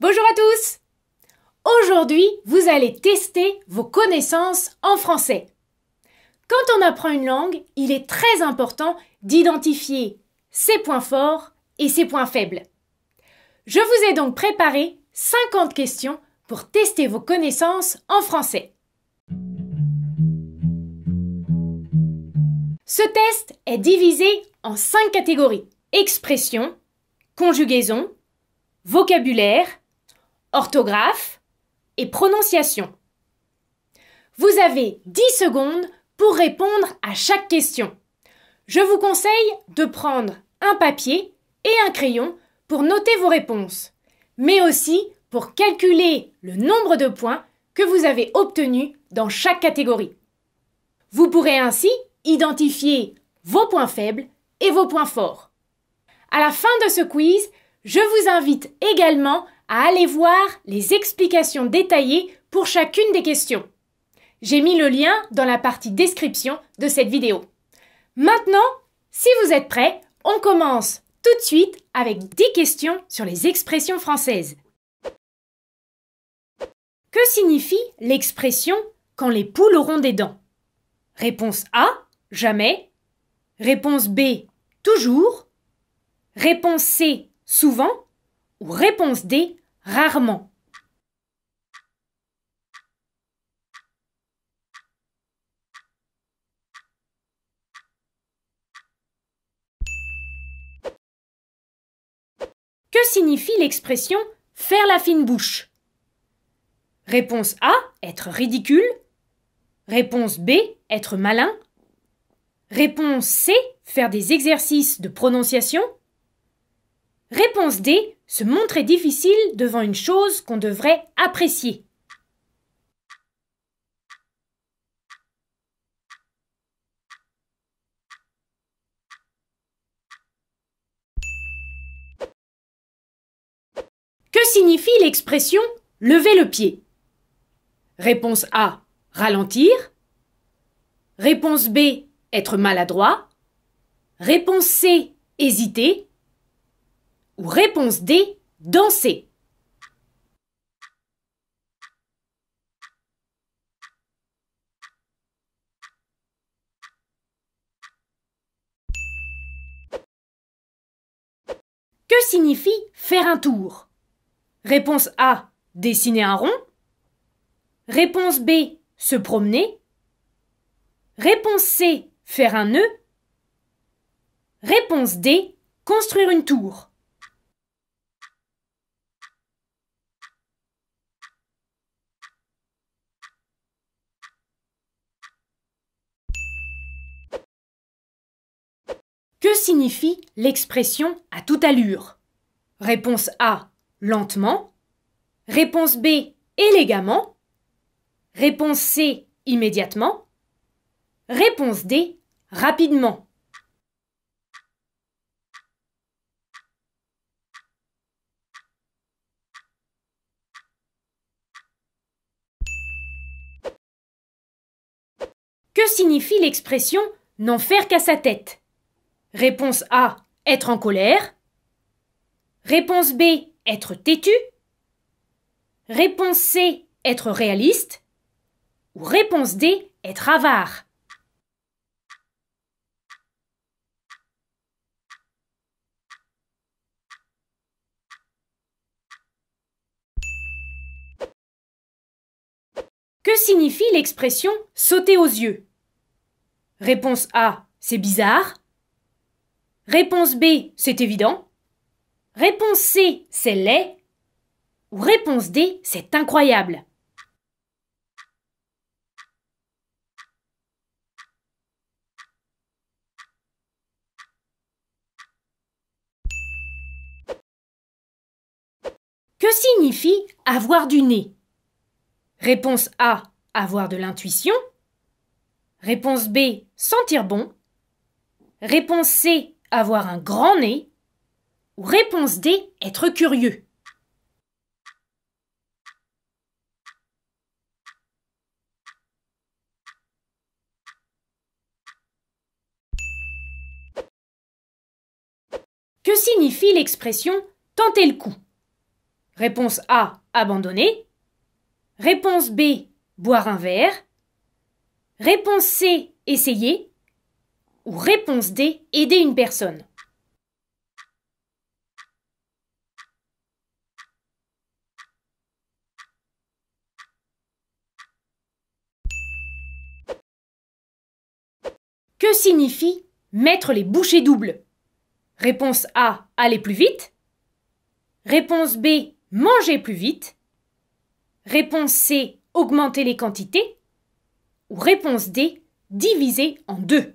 Bonjour à tous Aujourd'hui, vous allez tester vos connaissances en français. Quand on apprend une langue, il est très important d'identifier ses points forts et ses points faibles. Je vous ai donc préparé 50 questions pour tester vos connaissances en français. Ce test est divisé en 5 catégories. Expression, conjugaison, vocabulaire, orthographe et prononciation. Vous avez 10 secondes pour répondre à chaque question. Je vous conseille de prendre un papier et un crayon pour noter vos réponses, mais aussi pour calculer le nombre de points que vous avez obtenus dans chaque catégorie. Vous pourrez ainsi identifier vos points faibles et vos points forts. À la fin de ce quiz, je vous invite également à aller voir les explications détaillées pour chacune des questions. J'ai mis le lien dans la partie description de cette vidéo. Maintenant, si vous êtes prêts, on commence tout de suite avec 10 questions sur les expressions françaises. Que signifie l'expression quand les poules auront des dents Réponse A, jamais. Réponse B, toujours. Réponse C, souvent. Ou réponse D, rarement. Que signifie l'expression faire la fine bouche Réponse A, être ridicule. Réponse B, être malin. Réponse C, faire des exercices de prononciation. Réponse D, se montrer difficile devant une chose qu'on devrait apprécier. Que signifie l'expression lever le pied Réponse A. Ralentir. Réponse B. Être maladroit. Réponse C. Hésiter. Ou réponse D, danser. Que signifie faire un tour Réponse A, dessiner un rond. Réponse B, se promener. Réponse C, faire un nœud. Réponse D, construire une tour. Que signifie l'expression à toute allure Réponse A lentement. Réponse B élégamment. Réponse C immédiatement. Réponse D rapidement. Que signifie l'expression n'en faire qu'à sa tête Réponse A. Être en colère. Réponse B. Être têtu. Réponse C. Être réaliste. Ou réponse D. Être avare. Que signifie l'expression sauter aux yeux Réponse A, c'est bizarre. Réponse B, c'est évident. Réponse C, c'est laid. Ou réponse D, c'est incroyable. Que signifie avoir du nez Réponse A, avoir de l'intuition. Réponse B, sentir bon. Réponse C, avoir un grand nez ou réponse D, être curieux. Que signifie l'expression tenter le coup Réponse A, abandonner. Réponse B, boire un verre. Réponse C, essayer ou réponse D, aider une personne. Que signifie mettre les bouchées doubles Réponse A, aller plus vite. Réponse B, manger plus vite. Réponse C, augmenter les quantités. Ou réponse D, diviser en deux.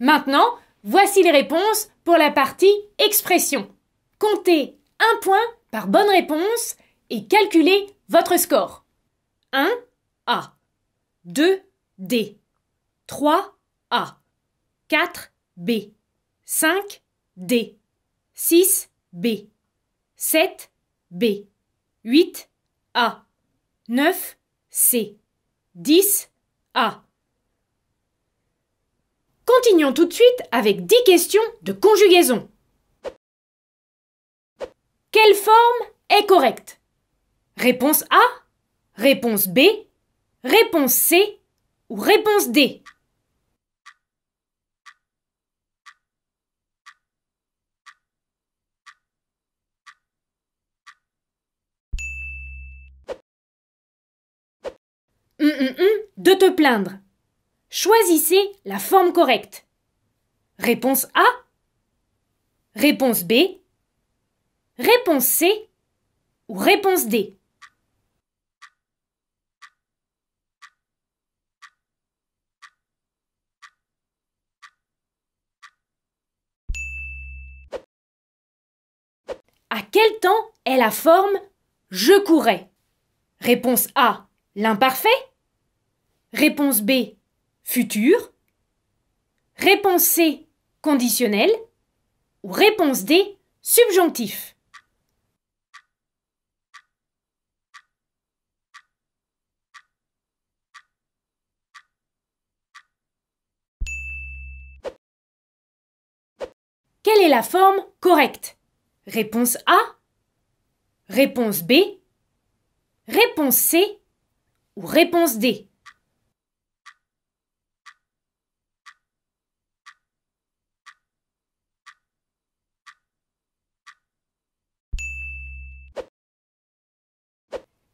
Maintenant, voici les réponses pour la partie expression. Comptez un point par bonne réponse et calculez votre score. 1 A 2 D 3 A 4 B 5 D 6 B 7 B 8 A 9 C 10 A Continuons tout de suite avec 10 questions de conjugaison. Quelle forme est correcte Réponse A, réponse B, réponse C ou réponse D de te plaindre. Choisissez la forme correcte. Réponse A. Réponse B. Réponse C. Ou réponse D. À quel temps est la forme je courais Réponse A, l'imparfait. Réponse B, futur, réponse C conditionnel ou réponse D subjonctif. Quelle est la forme correcte Réponse A Réponse B Réponse C ou réponse D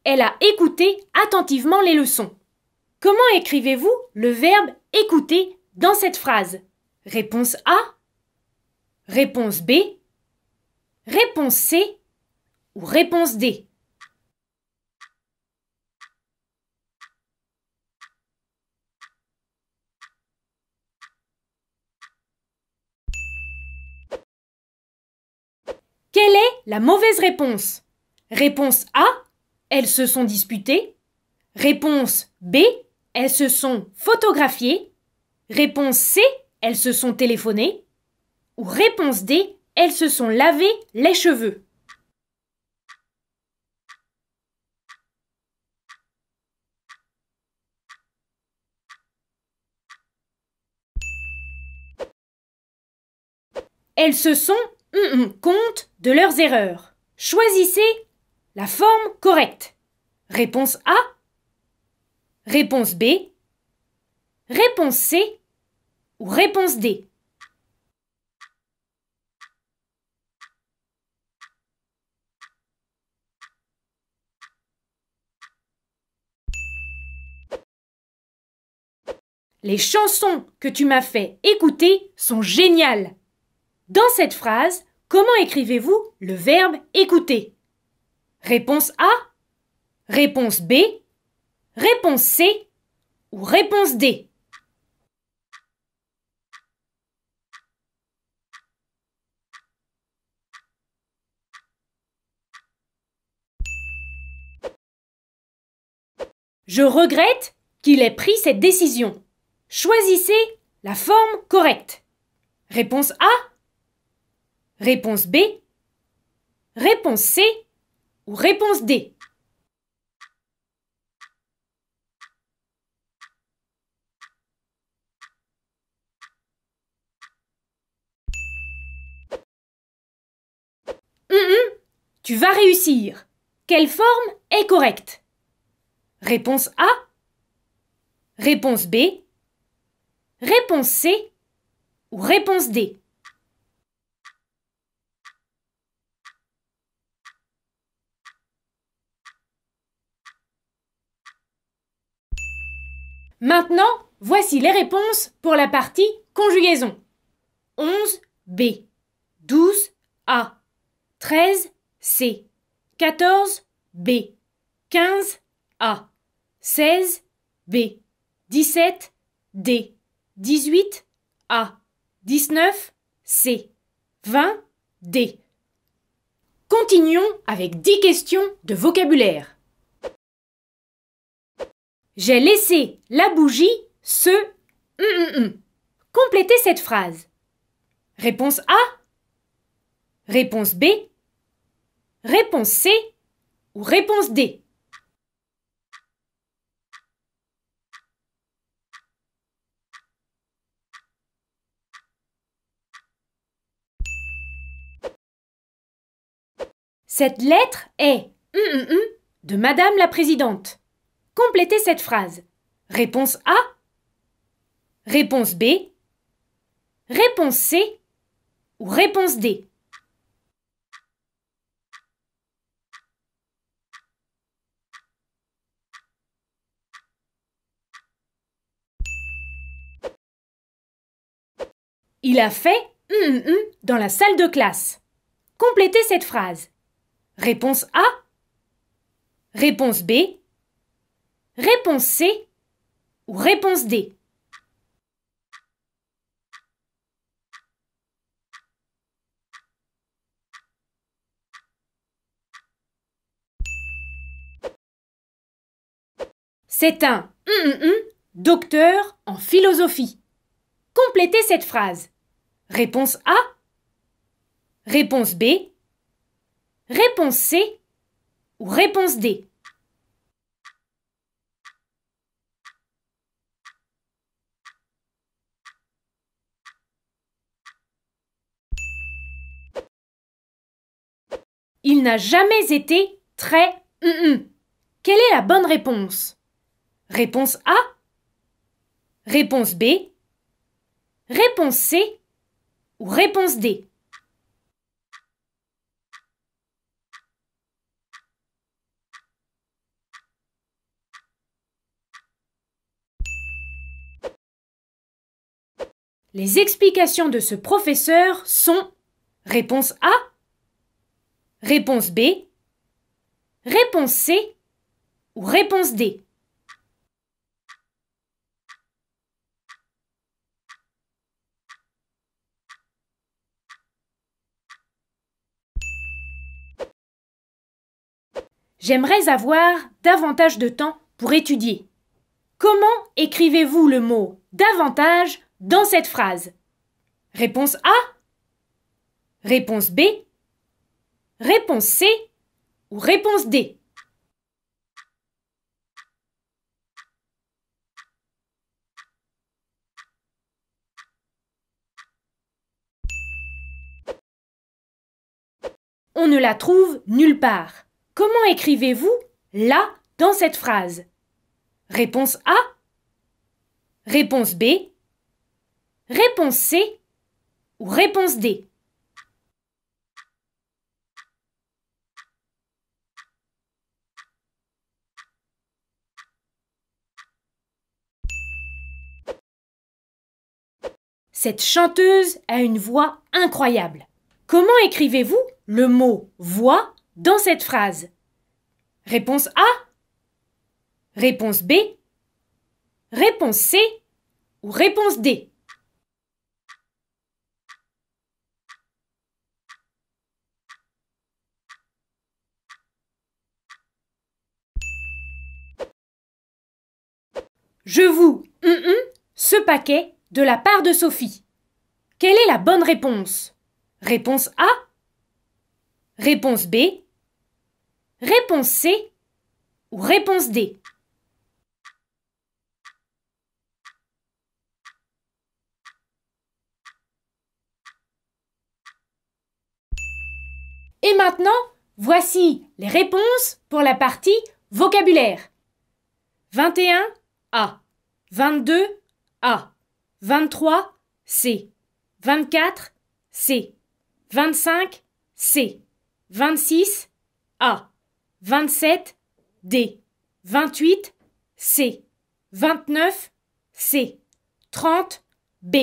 Elle a écouté attentivement les leçons. Comment écrivez-vous le verbe écouter dans cette phrase Réponse A Réponse B Réponse C ou réponse D Quelle est la mauvaise réponse Réponse A elles se sont disputées. Réponse B. Elles se sont photographiées. Réponse C. Elles se sont téléphonées. Ou réponse D. Elles se sont lavées les cheveux. Elles se sont mm, de leurs erreurs. Choisissez la forme correcte. Réponse A. Réponse B. Réponse C. Ou réponse D. Les chansons que tu m'as fait écouter sont géniales. Dans cette phrase, comment écrivez-vous le verbe écouter Réponse A Réponse B Réponse C Ou réponse D Je regrette qu'il ait pris cette décision. Choisissez la forme correcte. Réponse A. Réponse B. Réponse C réponse D hum, hum, Tu vas réussir. Quelle forme est correcte Réponse A Réponse B Réponse C ou réponse D Maintenant, voici les réponses pour la partie conjugaison. 11B, 12A, 13C, 14B, 15A, 16B, 17D, 18A, 19C, 20D. Continuons avec 10 questions de vocabulaire. J'ai laissé la bougie se... compléter mm, mm, mm. Complétez cette phrase. Réponse A. Réponse B. Réponse C. Ou réponse D. Cette lettre est de Madame la Présidente. Complétez cette phrase. Réponse A. Réponse B. Réponse C. Ou réponse D. Il a fait hum, hum, hum dans la salle de classe. Complétez cette phrase. Réponse A. Réponse B. Réponse C ou réponse D C'est un docteur en philosophie. Complétez cette phrase. Réponse A Réponse B Réponse C ou réponse D Il n'a jamais été très Quelle est la bonne réponse Réponse A Réponse B Réponse C ou réponse D Les explications de ce professeur sont Réponse A Réponse B. Réponse C. Ou réponse D. J'aimerais avoir davantage de temps pour étudier. Comment écrivez-vous le mot davantage dans cette phrase Réponse A. Réponse B. Réponse C ou réponse D On ne la trouve nulle part. Comment écrivez-vous là dans cette phrase Réponse A Réponse B Réponse C ou réponse D Cette chanteuse a une voix incroyable. Comment écrivez-vous le mot voix dans cette phrase Réponse A Réponse B Réponse C ou réponse D Je vous ce paquet de la part de Sophie. Quelle est la bonne réponse Réponse A Réponse B Réponse C ou réponse D Et maintenant, voici les réponses pour la partie vocabulaire. 21 A 22 A 23, C. 24, C. 25, C. 26, A. 27, D. 28, C. 29, C. 30, B.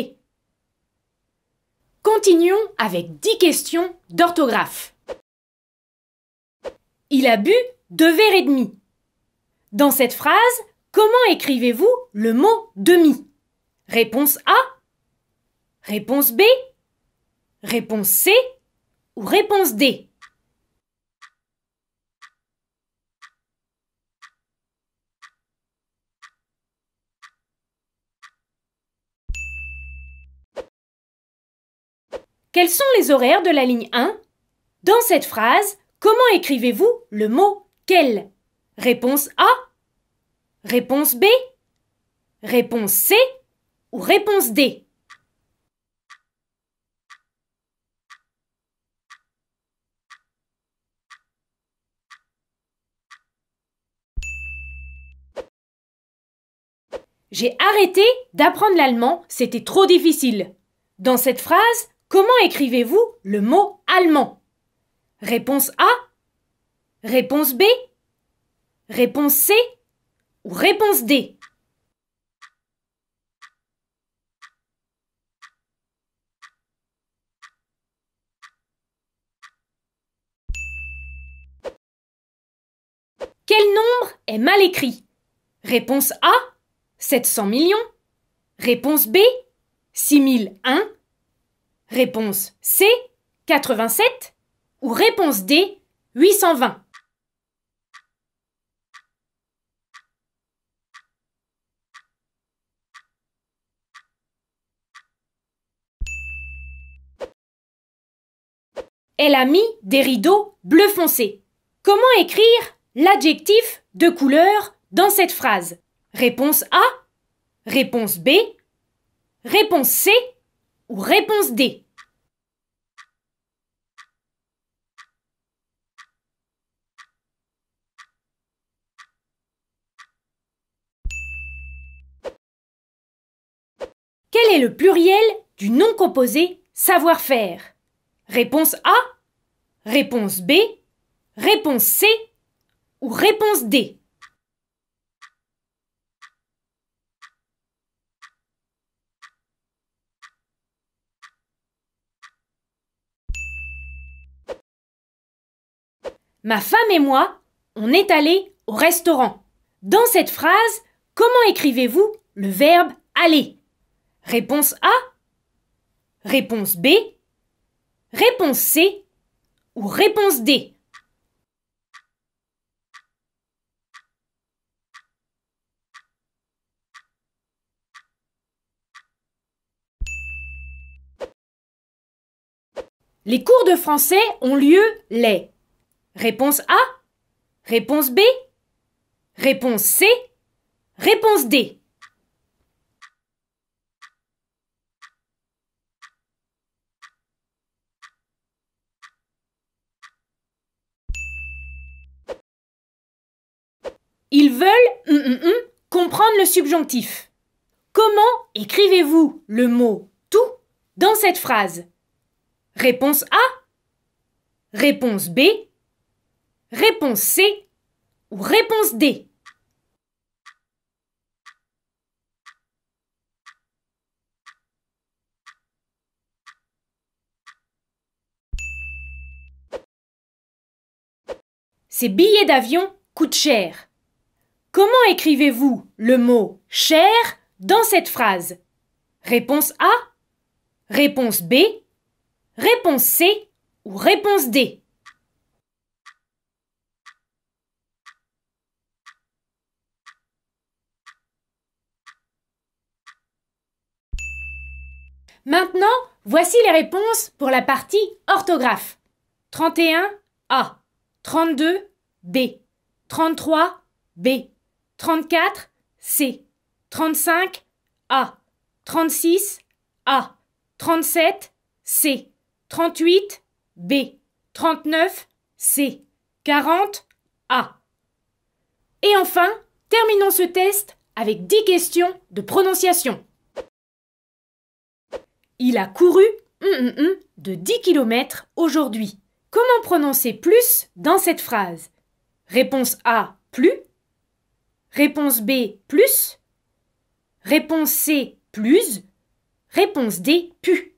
Continuons avec 10 questions d'orthographe. Il a bu deux verres et demi. Dans cette phrase, comment écrivez-vous le mot demi Réponse A Réponse B Réponse C ou réponse D Quels sont les horaires de la ligne 1 Dans cette phrase, comment écrivez-vous le mot quel Réponse A Réponse B Réponse C ou réponse D J'ai arrêté d'apprendre l'allemand, c'était trop difficile. Dans cette phrase, comment écrivez-vous le mot allemand Réponse A Réponse B Réponse C Ou réponse D est mal écrit Réponse A 700 millions. Réponse B 6001. Réponse C 87. Ou réponse D 820. Elle a mis des rideaux bleu foncé. Comment écrire l'adjectif de couleur dans cette phrase Réponse A, réponse B, réponse C ou réponse D Quel est le pluriel du nom composé savoir-faire Réponse A, réponse B, réponse C ou réponse D Ma femme et moi, on est allés au restaurant. Dans cette phrase, comment écrivez-vous le verbe aller Réponse A Réponse B Réponse C Ou réponse D Les cours de français ont lieu les. Réponse A. Réponse B. Réponse C. Réponse D. Ils veulent hum, hum, hum, comprendre le subjonctif. Comment écrivez-vous le mot tout dans cette phrase Réponse A. Réponse B. Réponse C. Ou réponse D. Ces billets d'avion coûtent cher. Comment écrivez-vous le mot cher dans cette phrase Réponse A, réponse B, Réponse C ou réponse D Maintenant, voici les réponses pour la partie orthographe. 31 A, 32 B, 33 B, 34 C, 35 A, 36 A, 37 C. 38 B, 39 C, 40 A. Et enfin, terminons ce test avec 10 questions de prononciation. Il a couru hum, hum, hum, de 10 km aujourd'hui. Comment prononcer plus dans cette phrase Réponse A, plus. Réponse B, plus. Réponse C, plus. Réponse D, pu.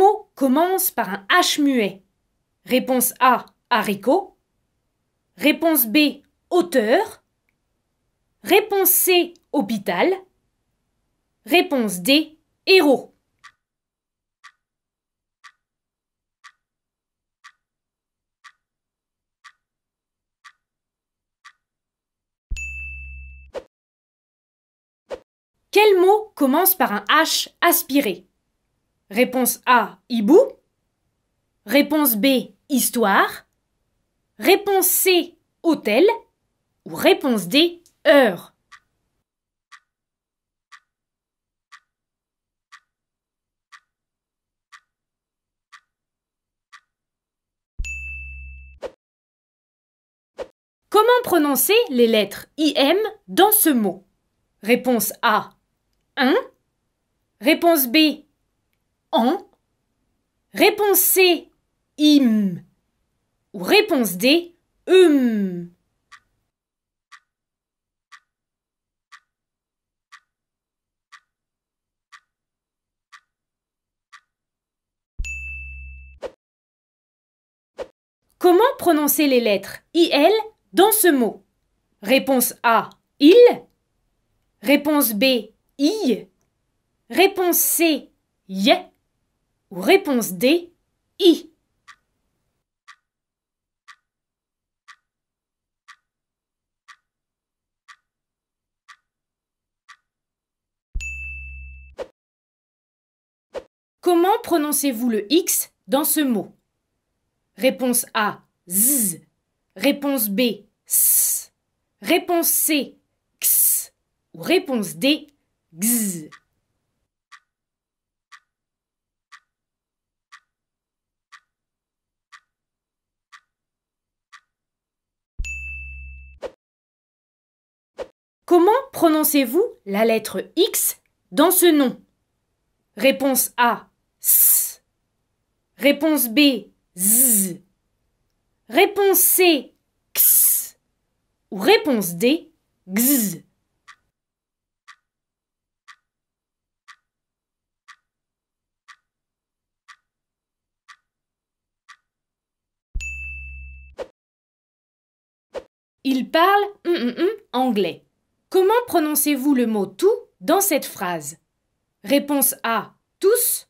Quel mot commence par un H muet Réponse A haricot. Réponse B auteur. Réponse C hôpital. Réponse D héros. Quel mot commence par un H aspiré Réponse A, hibou. Réponse B, histoire. Réponse C, hôtel. Ou réponse D, heure. Comment prononcer les lettres IM dans ce mot Réponse A, 1. Réponse B, Réponse C im ou réponse D um. Comment prononcer les lettres IL dans ce mot Réponse A il Réponse B I Réponse C Y réponse D, I. Comment prononcez-vous le X dans ce mot Réponse A, Z. Réponse B, S. Réponse C, X. Ou réponse D, X. Comment prononcez-vous la lettre X dans ce nom Réponse A. S. Réponse B. Z. Réponse C. X. Ou réponse D. Gz. Il parle hum, hum, hum, anglais. Comment prononcez-vous le mot tout dans cette phrase Réponse A tous.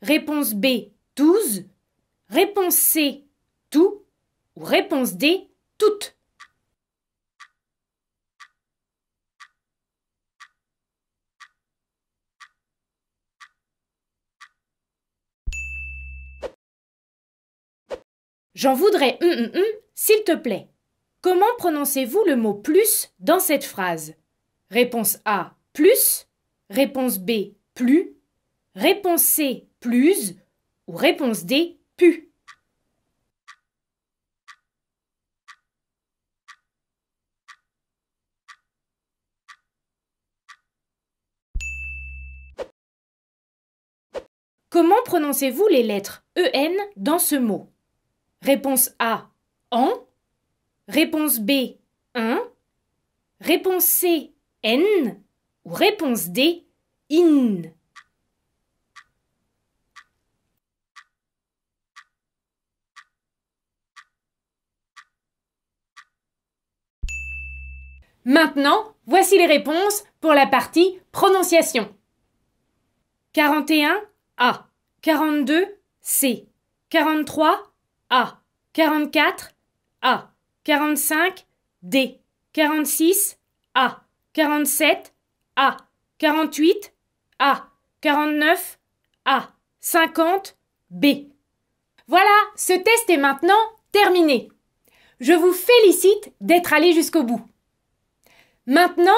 Réponse B tous. Réponse C tout. Ou réponse D toutes. J'en voudrais un, un, un, s'il te plaît. Comment prononcez-vous le mot plus dans cette phrase Réponse A plus, réponse B plus, réponse C plus ou réponse D pu. Comment prononcez-vous les lettres EN dans ce mot Réponse A en, Réponse B 1. Réponse C N ou réponse D in. Maintenant, voici les réponses pour la partie prononciation. 41 A, 42 C, 43 A, 44 A. 45 D, 46 A, 47 A, 48 A, 49 A, 50 B. Voilà, ce test est maintenant terminé. Je vous félicite d'être allé jusqu'au bout. Maintenant,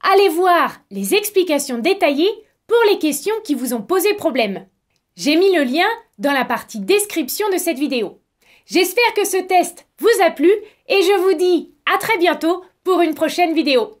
allez voir les explications détaillées pour les questions qui vous ont posé problème. J'ai mis le lien dans la partie description de cette vidéo. J'espère que ce test vous a plu et je vous dis à très bientôt pour une prochaine vidéo.